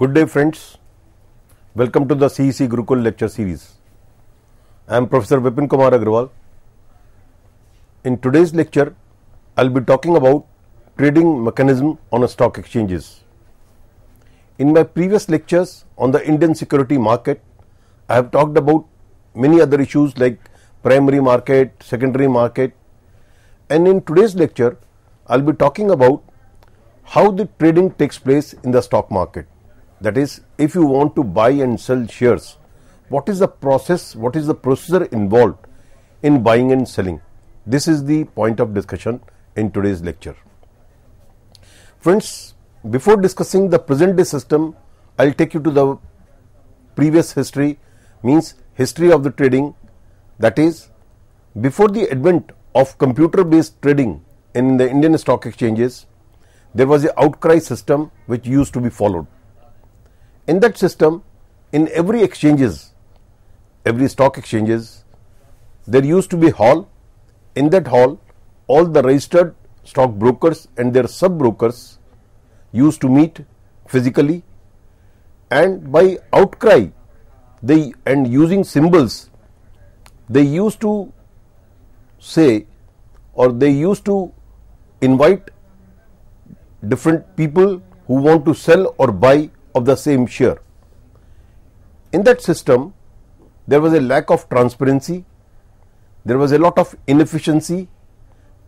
Good day friends. Welcome to the CEC Gurukul lecture series. I am Professor Vipin Kumar Agrawal. In today's lecture, I will be talking about trading mechanism on stock exchanges. In my previous lectures on the Indian security market, I have talked about many other issues like primary market, secondary market and in today's lecture, I will be talking about how the trading takes place in the stock market. That is, if you want to buy and sell shares, what is the process, what is the procedure involved in buying and selling? This is the point of discussion in today's lecture. Friends, before discussing the present day system, I will take you to the previous history, means history of the trading. That is, before the advent of computer based trading in the Indian stock exchanges, there was a outcry system which used to be followed. In that system, in every exchanges, every stock exchanges, there used to be hall. In that hall, all the registered stock brokers and their sub brokers used to meet physically and by outcry they and using symbols they used to say or they used to invite different people who want to sell or buy of the same share. In that system, there was a lack of transparency, there was a lot of inefficiency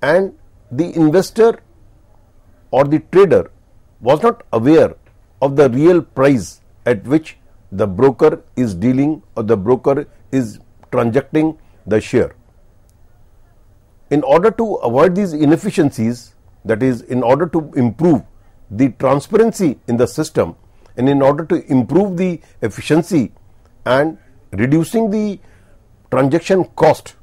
and the investor or the trader was not aware of the real price at which the broker is dealing or the broker is transacting the share. In order to avoid these inefficiencies, that is, in order to improve the transparency in the system, and in order to improve the efficiency and reducing the transaction cost,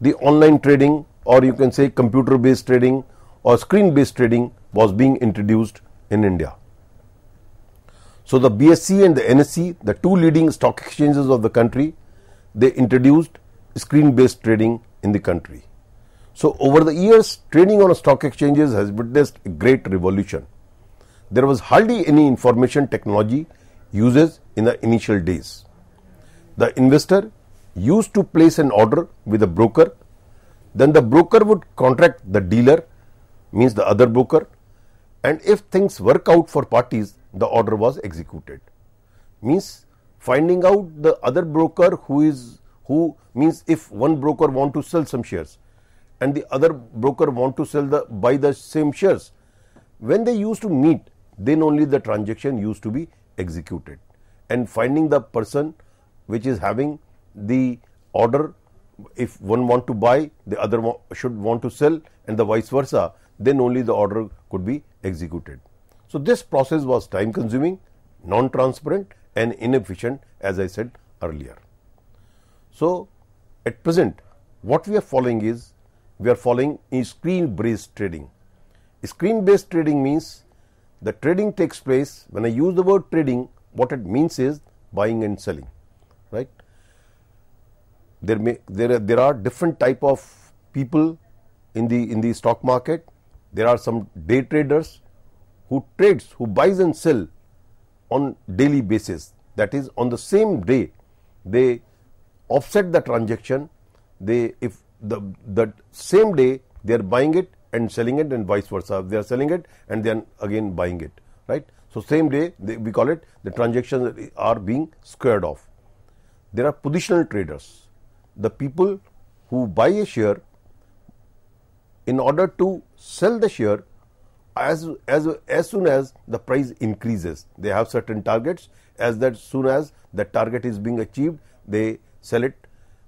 the online trading or you can say computer based trading or screen based trading was being introduced in India. So, the BSE and the NSE, the two leading stock exchanges of the country, they introduced screen based trading in the country. So, over the years trading on stock exchanges has witnessed a great revolution there was hardly any information technology uses in the initial days. The investor used to place an order with a broker, then the broker would contract the dealer, means the other broker, and if things work out for parties, the order was executed. Means finding out the other broker who is who means if one broker want to sell some shares and the other broker want to sell the buy the same shares when they used to meet then only the transaction used to be executed and finding the person which is having the order if one want to buy the other should want to sell and the vice versa then only the order could be executed. So, this process was time consuming, non transparent and inefficient as I said earlier. So, at present what we are following is we are following in screen based trading. Screen based trading means the trading takes place when I use the word trading what it means is buying and selling right. There may there are, there are different type of people in the in the stock market there are some day traders who trades who buys and sell on daily basis that is on the same day they offset the transaction they if the the same day they are buying it and selling it and vice versa. They are selling it and then again buying it, right? So, same day they, we call it the transactions are being squared off. There are positional traders, the people who buy a share in order to sell the share as, as, as soon as the price increases. They have certain targets as that soon as the target is being achieved, they sell it.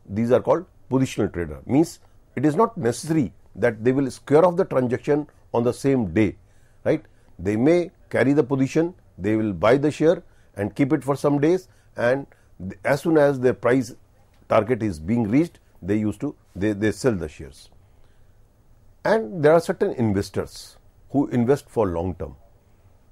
These are called positional trader means it is not necessary that they will square off the transaction on the same day, right? They may carry the position, they will buy the share and keep it for some days and as soon as their price target is being reached, they used to they, they sell the shares. And there are certain investors who invest for long term.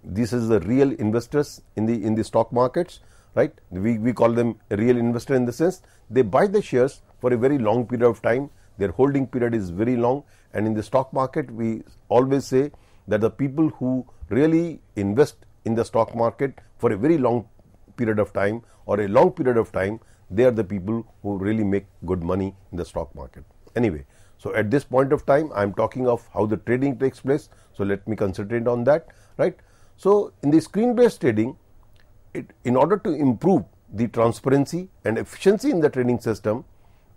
This is the real investors in the in the stock markets, right? We, we call them real investor in the sense they buy the shares for a very long period of time their holding period is very long and in the stock market we always say that the people who really invest in the stock market for a very long period of time or a long period of time they are the people who really make good money in the stock market anyway so at this point of time i am talking of how the trading takes place so let me concentrate on that right so in the screen based trading it, in order to improve the transparency and efficiency in the trading system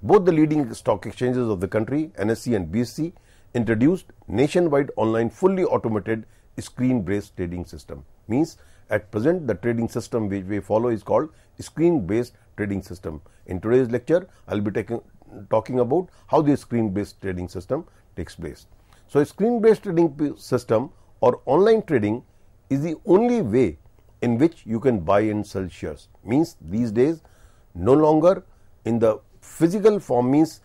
both the leading stock exchanges of the country, NSE and BSE, introduced nationwide online fully automated screen-based trading system. Means at present the trading system which we follow is called screen-based trading system. In today's lecture, I will be taking, talking about how the screen-based trading system takes place. So, screen-based trading system or online trading is the only way in which you can buy and sell shares. Means these days no longer in the Physical form means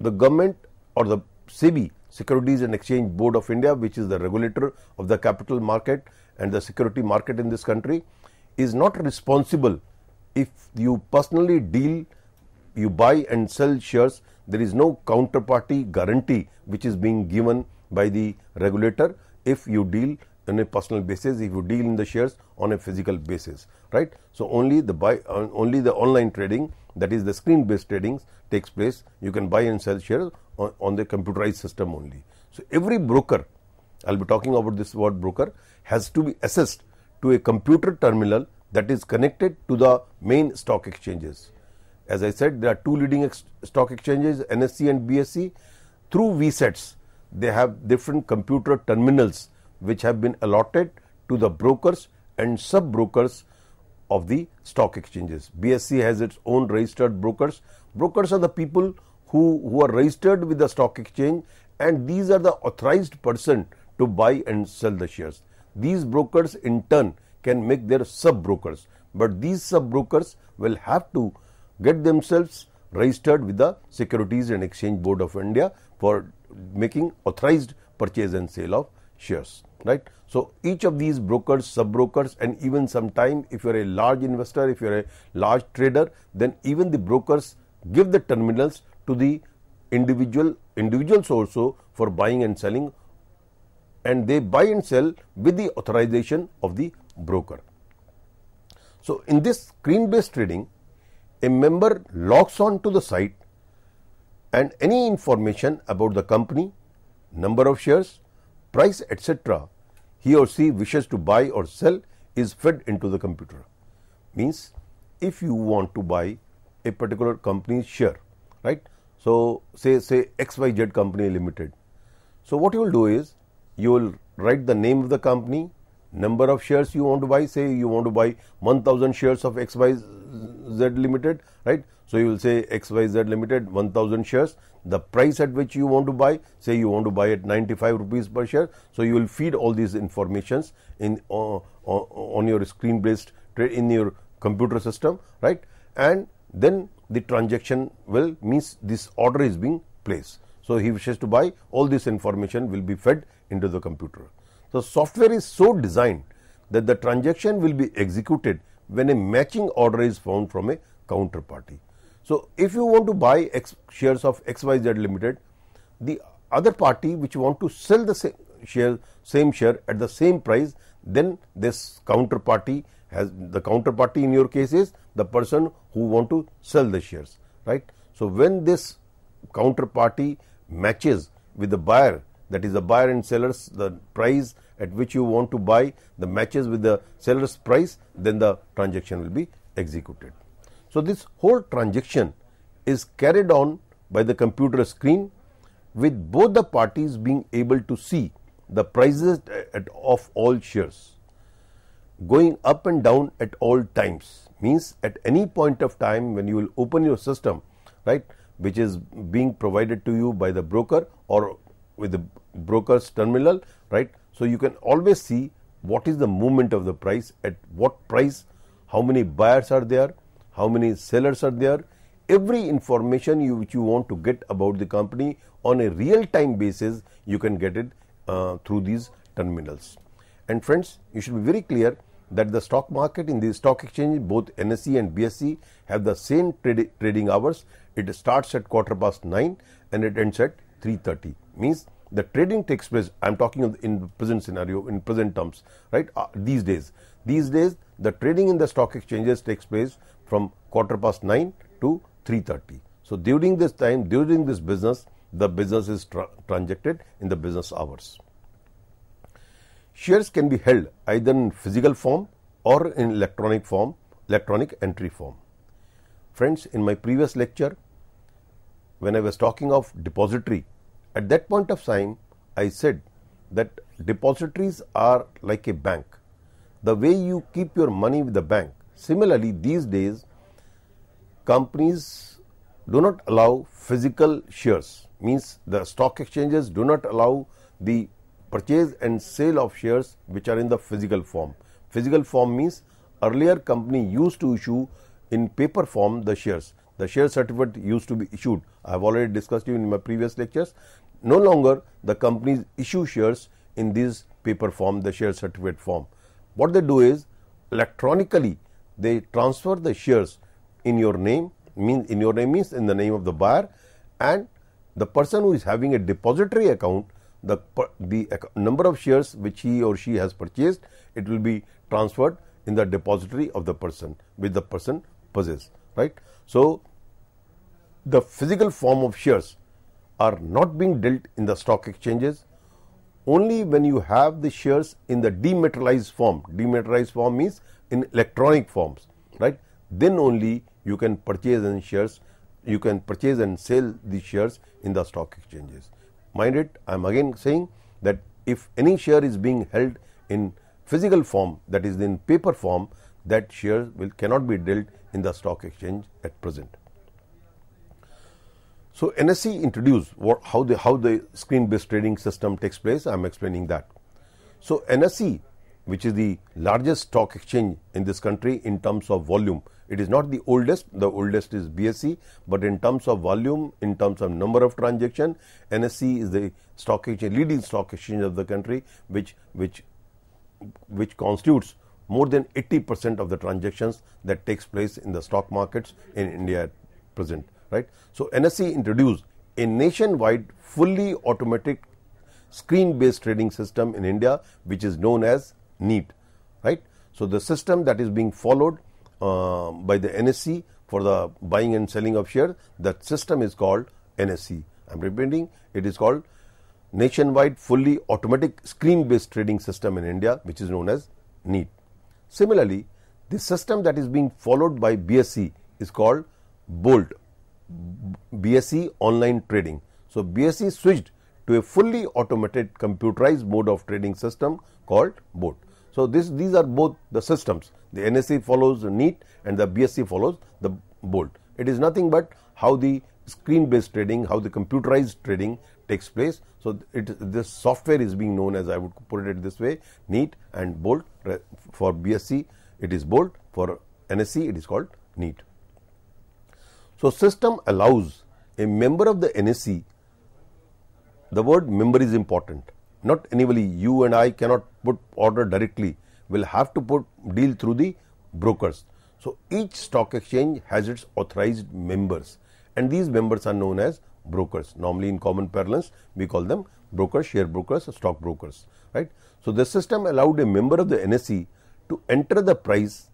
the government or the SEBI Securities and Exchange Board of India which is the regulator of the capital market and the security market in this country is not responsible if you personally deal you buy and sell shares there is no counterparty guarantee which is being given by the regulator if you deal on a personal basis if you deal in the shares on a physical basis right so only the buy only the online trading that is the screen based trading takes place you can buy and sell shares on, on the computerized system only so every broker i'll be talking about this word broker has to be assessed to a computer terminal that is connected to the main stock exchanges as i said there are two leading ex stock exchanges nsc and bsc through vsets they have different computer terminals which have been allotted to the brokers and sub brokers of the stock exchanges. BSE has its own registered brokers. Brokers are the people who, who are registered with the stock exchange and these are the authorized person to buy and sell the shares. These brokers in turn can make their sub brokers, but these sub brokers will have to get themselves registered with the Securities and Exchange Board of India for making authorized purchase and sale of shares right so each of these brokers sub brokers and even sometime if you are a large investor if you are a large trader then even the brokers give the terminals to the individual individuals also for buying and selling and they buy and sell with the authorization of the broker so in this screen based trading a member logs on to the site and any information about the company number of shares price etc. he or she wishes to buy or sell is fed into the computer. Means if you want to buy a particular company's share, right? So, say say XYZ company limited. So, what you will do is you will write the name of the company, number of shares you want to buy say you want to buy 1000 shares of xyz limited right so you will say xyz limited 1000 shares the price at which you want to buy say you want to buy at 95 rupees per share so you will feed all these informations in uh, uh on your screen based trade in your computer system right and then the transaction will means this order is being placed so he wishes to buy all this information will be fed into the computer so, software is so designed that the transaction will be executed when a matching order is found from a counterparty. So, if you want to buy X shares of XYZ Limited, the other party which want to sell the same share, same share at the same price, then this counterparty has the counterparty in your case is the person who want to sell the shares, right. So, when this counterparty matches with the buyer that is the buyer and seller's the price at which you want to buy the matches with the seller's price then the transaction will be executed. So, this whole transaction is carried on by the computer screen with both the parties being able to see the prices of all shares going up and down at all times means at any point of time when you will open your system right which is being provided to you by the broker or with the broker's terminal, right. So, you can always see what is the movement of the price, at what price, how many buyers are there, how many sellers are there, every information you, which you want to get about the company on a real time basis, you can get it uh, through these terminals. And friends, you should be very clear that the stock market in the stock exchange, both NSE and BSE have the same trading hours. It starts at quarter past 9 and it ends at 3.30 means the trading takes place i'm talking in present scenario in present terms right uh, these days these days the trading in the stock exchanges takes place from quarter past 9 to 3:30 so during this time during this business the business is tra transacted in the business hours shares can be held either in physical form or in electronic form electronic entry form friends in my previous lecture when i was talking of depository at that point of time, I said that depositories are like a bank. The way you keep your money with the bank. Similarly, these days, companies do not allow physical shares, means the stock exchanges do not allow the purchase and sale of shares which are in the physical form. Physical form means earlier company used to issue in paper form the shares the share certificate used to be issued. I have already discussed you in my previous lectures. No longer the companies issue shares in this paper form, the share certificate form. What they do is electronically they transfer the shares in your name means in your name means in the name of the buyer and the person who is having a depository account the the number of shares which he or she has purchased it will be transferred in the depository of the person which the person possesses right so the physical form of shares are not being dealt in the stock exchanges. Only when you have the shares in the dematerialized form, dematerialized form means in electronic forms, right? Then only you can purchase and shares, you can purchase and sell the shares in the stock exchanges. Mind it, I am again saying that if any share is being held in physical form, that is in paper form, that share will cannot be dealt in the stock exchange at present. So, NSE introduced what, how the how the screen based trading system takes place. I am explaining that. So, NSE which is the largest stock exchange in this country in terms of volume. It is not the oldest, the oldest is BSE, but in terms of volume, in terms of number of transaction, NSE is the stock exchange, leading stock exchange of the country, which, which, which constitutes more than 80 percent of the transactions that takes place in the stock markets in India at present right? So, NSE introduced a nationwide fully automatic screen based trading system in India which is known as NEET, right? So, the system that is being followed uh, by the NSE for the buying and selling of shares that system is called NSE. I am repeating it is called nationwide fully automatic screen based trading system in India which is known as NEET. Similarly, the system that is being followed by BSE is called BOLT BSE online trading. So, BSE switched to a fully automated computerized mode of trading system called BOAT. So, this these are both the systems the NSE follows NEAT and the BSE follows the BOLT. It is nothing but how the screen based trading, how the computerized trading takes place. So, it this software is being known as I would put it this way NEAT and BOLT for BSE it is BOLT for NSE it is called NEAT. So, system allows a member of the NSE, the word member is important, not anybody you and I cannot put order directly, we will have to put deal through the brokers. So, each stock exchange has its authorized members and these members are known as brokers. Normally in common parlance, we call them brokers, share brokers, stock brokers, right. So, the system allowed a member of the NSE to enter the price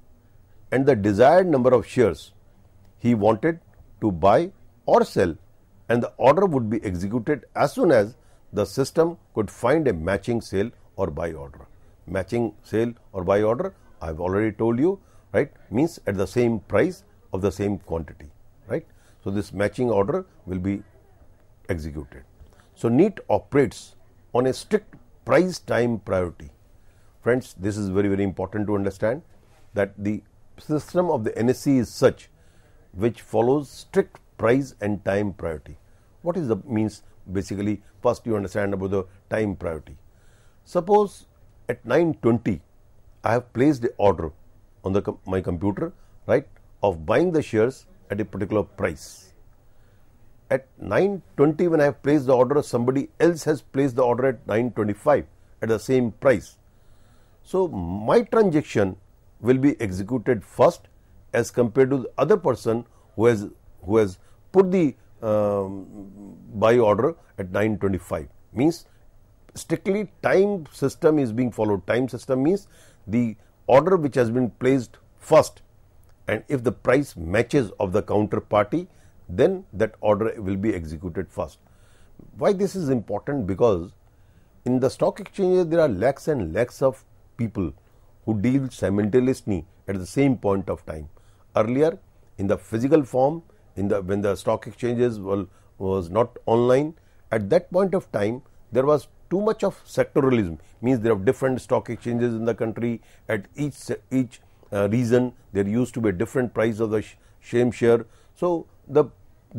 and the desired number of shares he wanted to buy or sell and the order would be executed as soon as the system could find a matching sale or buy order. Matching sale or buy order I have already told you right means at the same price of the same quantity right. So, this matching order will be executed. So, NEET operates on a strict price time priority. Friends, this is very, very important to understand that the system of the NSC is such which follows strict price and time priority. What is the means basically first you understand about the time priority. Suppose at 9.20 I have placed the order on the com my computer right of buying the shares at a particular price. At 9.20 when I have placed the order somebody else has placed the order at 9.25 at the same price. So, my transaction will be executed first as compared to the other person who has who has put the um, buy order at 925 means strictly time system is being followed time system means the order which has been placed first and if the price matches of the counterparty then that order will be executed first why this is important because in the stock exchanges there are lakhs and lakhs of people who deal simultaneously at the same point of time earlier in the physical form in the when the stock exchanges were, was not online at that point of time there was too much of sectoralism means there are different stock exchanges in the country at each each uh, region there used to be a different price of the sh same share so the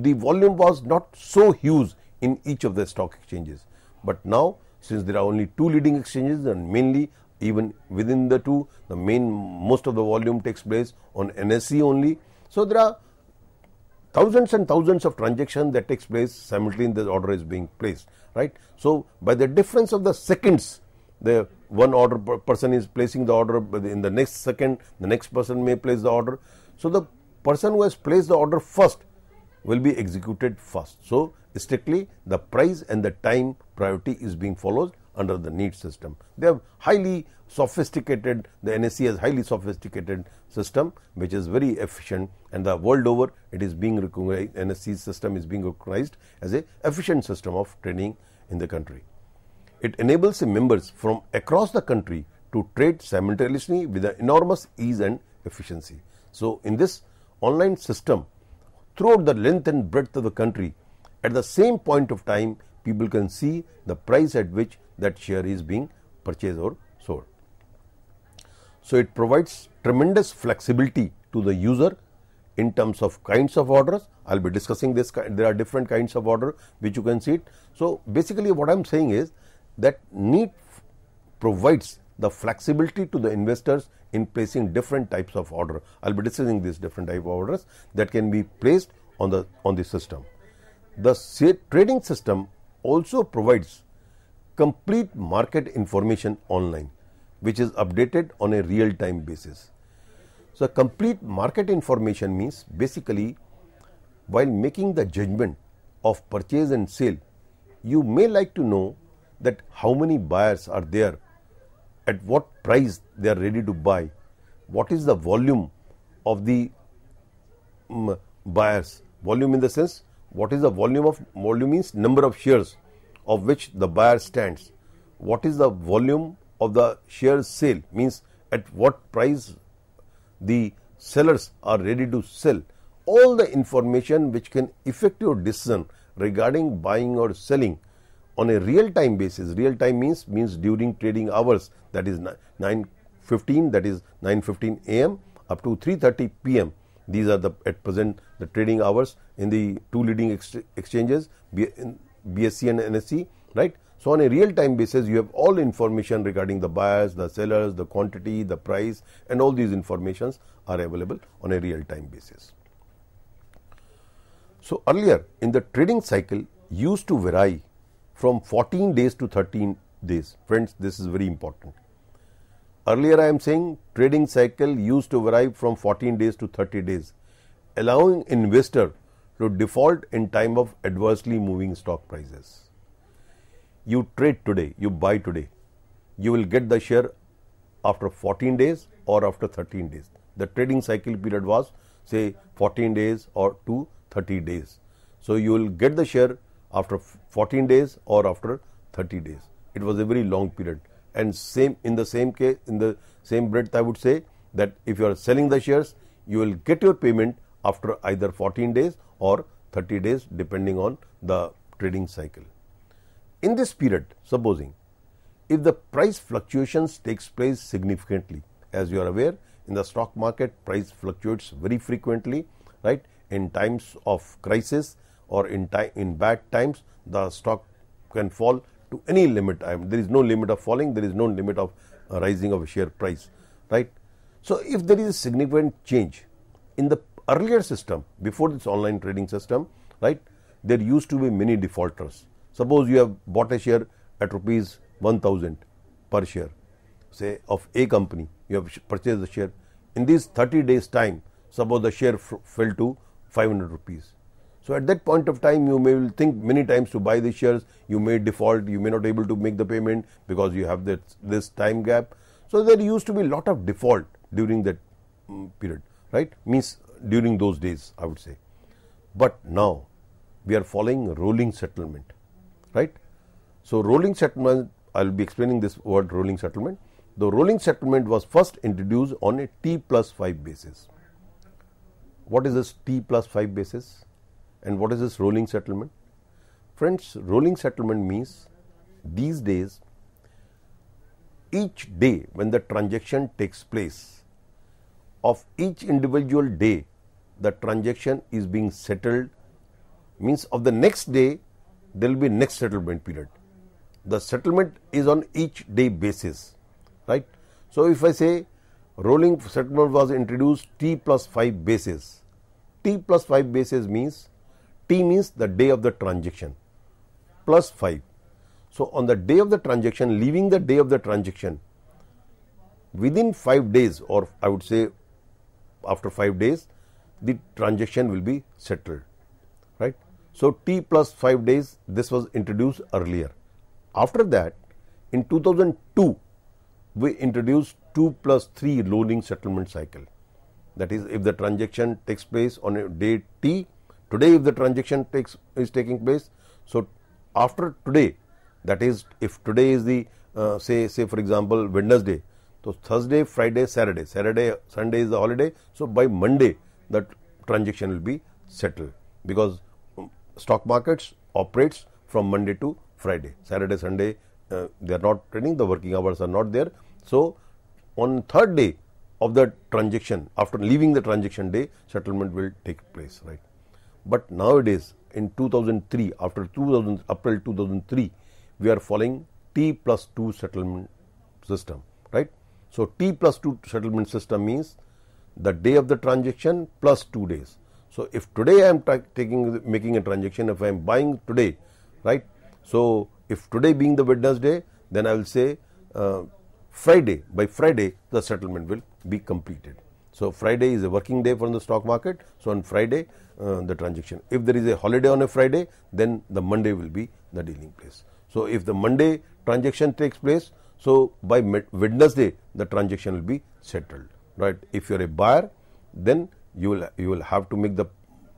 the volume was not so huge in each of the stock exchanges but now since there are only two leading exchanges and mainly even within the two the main most of the volume takes place on NSE only. So, there are thousands and thousands of transactions that takes place simultaneously the order is being placed right. So, by the difference of the seconds the one order per person is placing the order in the next second the next person may place the order. So, the person who has placed the order first will be executed first. So, strictly the price and the time priority is being followed under the NEED system. They have highly sophisticated, the NSE has highly sophisticated system which is very efficient and the world over it is being recognized, NSE system is being recognized as a efficient system of training in the country. It enables the members from across the country to trade simultaneously with an enormous ease and efficiency. So, in this online system throughout the length and breadth of the country, at the same point of time people can see the price at which that share is being purchased or sold. So, it provides tremendous flexibility to the user in terms of kinds of orders. I will be discussing this there are different kinds of order which you can see it. So, basically what I am saying is that NEET provides the flexibility to the investors in placing different types of order. I will be discussing these different type of orders that can be placed on the on the system. The trading system also provides complete market information online, which is updated on a real time basis. So, complete market information means basically while making the judgment of purchase and sale, you may like to know that how many buyers are there, at what price they are ready to buy, what is the volume of the um, buyers, volume in the sense what is the volume of volume means number of shares of which the buyer stands. What is the volume of the share sale means at what price the sellers are ready to sell. All the information which can affect your decision regarding buying or selling on a real time basis. Real time means means during trading hours that is 9:15 that is 9:15 a.m. up to 3:30 p.m. These are the at present the trading hours in the two leading ex exchanges in BSE and NSE, right? So, on a real time basis, you have all information regarding the buyers, the sellers, the quantity, the price and all these informations are available on a real time basis. So, earlier in the trading cycle used to vary from 14 days to 13 days. Friends, this is very important. Earlier I am saying trading cycle used to vary from 14 days to 30 days, allowing investor to default in time of adversely moving stock prices. You trade today, you buy today, you will get the share after 14 days or after 13 days. The trading cycle period was say 14 days or to 30 days. So, you will get the share after 14 days or after 30 days. It was a very long period and same in the same case in the same breadth I would say that if you are selling the shares you will get your payment after either 14 days or 30 days depending on the trading cycle. In this period, supposing if the price fluctuations takes place significantly, as you are aware in the stock market price fluctuates very frequently, right? In times of crisis or in time in bad times, the stock can fall to any limit. I mean, there is no limit of falling, there is no limit of uh, rising of share price, right? So, if there is a significant change in the earlier system before this online trading system right there used to be many defaulters suppose you have bought a share at rupees 1000 per share say of a company you have purchased the share in these 30 days time suppose the share fell to 500 rupees so at that point of time you may think many times to buy the shares you may default you may not able to make the payment because you have that this time gap so there used to be lot of default during that mm, period right means during those days, I would say. But now we are following rolling settlement, right? So, rolling settlement, I will be explaining this word rolling settlement. The rolling settlement was first introduced on a t plus 5 basis. What is this t plus 5 basis and what is this rolling settlement? Friends, rolling settlement means these days, each day when the transaction takes place, of each individual day the transaction is being settled means of the next day there will be next settlement period the settlement is on each day basis right so if i say rolling settlement was introduced t plus 5 basis t plus 5 basis means t means the day of the transaction plus 5 so on the day of the transaction leaving the day of the transaction within 5 days or i would say after 5 days the transaction will be settled, right. So, T plus 5 days this was introduced earlier. After that in 2002 we introduced 2 plus 3 loaning settlement cycle. That is if the transaction takes place on a day T, today if the transaction takes is taking place. So, after today that is if today is the uh, say say for example Wednesday so, Thursday, Friday, Saturday, Saturday, Sunday is the holiday. So, by Monday, that transaction will be settled because um, stock markets operates from Monday to Friday. Saturday, Sunday, uh, they are not trading, the working hours are not there. So, on third day of the transaction, after leaving the transaction day, settlement will take place, right. But nowadays, in 2003, after 2000, April 2003, we are following T plus 2 settlement system, right. So, T plus 2 settlement system means the day of the transaction plus 2 days. So, if today I am taking making a transaction if I am buying today right. So, if today being the Wednesday then I will say uh, Friday by Friday the settlement will be completed. So, Friday is a working day for the stock market. So, on Friday uh, the transaction if there is a holiday on a Friday then the Monday will be the dealing place. So, if the Monday transaction takes place so, by Wednesday the transaction will be settled right. If you are a buyer then you will you will have to make the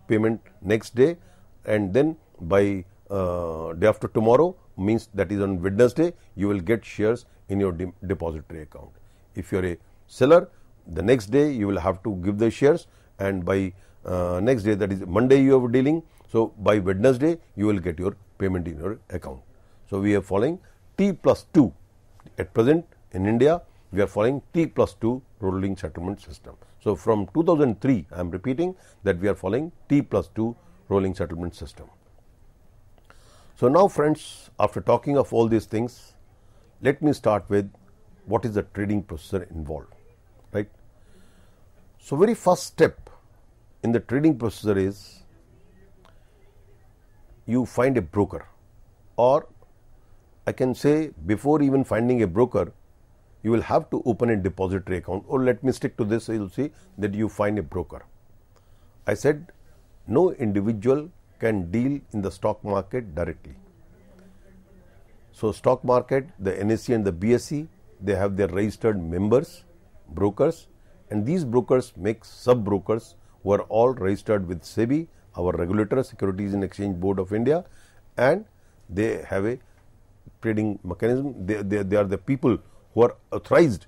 payment next day and then by uh, day after tomorrow means that is on Wednesday you will get shares in your de depository account. If you are a seller the next day you will have to give the shares and by uh, next day that is Monday you are dealing. So, by Wednesday you will get your payment in your account. So, we are following T plus 2 at present in India, we are following T plus 2 rolling settlement system. So, from 2003, I am repeating that we are following T plus 2 rolling settlement system. So, now friends, after talking of all these things, let me start with what is the trading procedure involved, right. So, very first step in the trading procedure is you find a broker or I can say before even finding a broker, you will have to open a depository account or oh, let me stick to this you will see that you find a broker. I said no individual can deal in the stock market directly. So stock market, the NSE and the BSE, they have their registered members, brokers and these brokers make sub brokers who are all registered with SEBI, our regulator, Securities and Exchange Board of India and they have a trading mechanism. They, they, they are the people who are authorized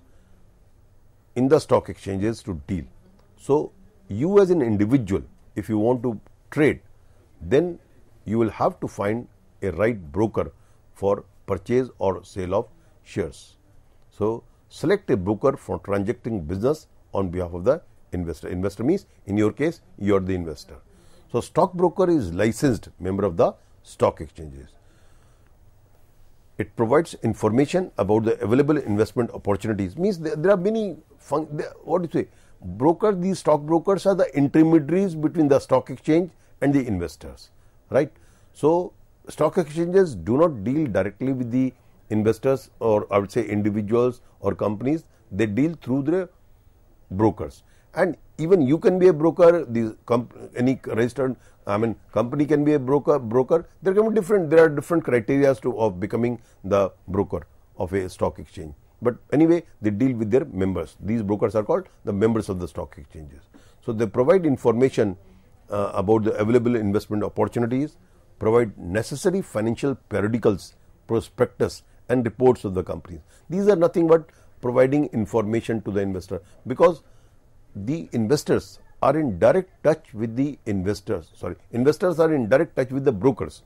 in the stock exchanges to deal. So, you as an individual, if you want to trade, then you will have to find a right broker for purchase or sale of shares. So, select a broker for transacting business on behalf of the investor. Investor means in your case, you are the investor. So, stockbroker is licensed member of the stock exchanges it provides information about the available investment opportunities. Means there, there are many, fun, there, what do you say, broker, these stock brokers are the intermediaries between the stock exchange and the investors, right. So, stock exchanges do not deal directly with the investors or I would say individuals or companies, they deal through the brokers. And even you can be a broker, these any registered, I mean company can be a broker, broker, there can be different, there are different criteria to of becoming the broker of a stock exchange. But anyway, they deal with their members. These brokers are called the members of the stock exchanges. So, they provide information uh, about the available investment opportunities, provide necessary financial periodicals, prospectus and reports of the companies. These are nothing but providing information to the investor because the investors are in direct touch with the investors sorry investors are in direct touch with the brokers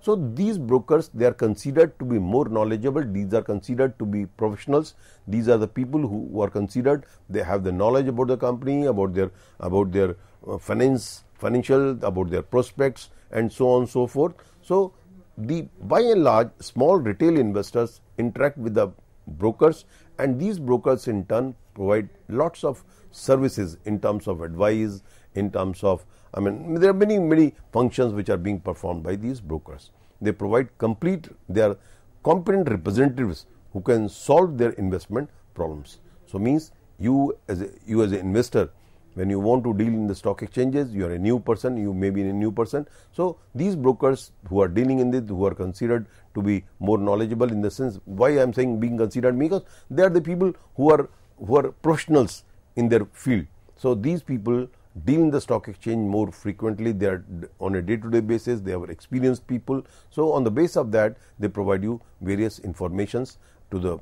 so these brokers they are considered to be more knowledgeable these are considered to be professionals these are the people who, who are considered they have the knowledge about the company about their about their uh, finance financial about their prospects and so on so forth so the by and large small retail investors interact with the brokers and these brokers in turn provide lots of services in terms of advice, in terms of I mean there are many many functions which are being performed by these brokers. They provide complete they are competent representatives who can solve their investment problems. So, means you as a, you as an investor when you want to deal in the stock exchanges you are a new person you may be a new person. So, these brokers who are dealing in this who are considered to be more knowledgeable in the sense why I am saying being considered because they are the people who are who are professionals in their field. So, these people deal in the stock exchange more frequently, they are on a day to day basis, they are experienced people. So, on the base of that they provide you various informations to the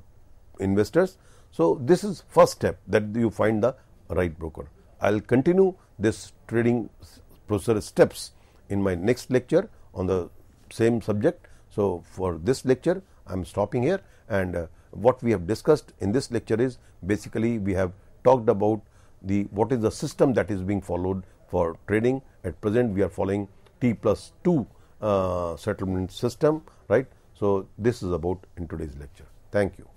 investors. So, this is first step that you find the right broker. I will continue this trading process steps in my next lecture on the same subject. So, for this lecture I am stopping here and uh, what we have discussed in this lecture is basically we have talked about the what is the system that is being followed for trading at present we are following T plus 2 uh, settlement system right. So, this is about in today's lecture. Thank you.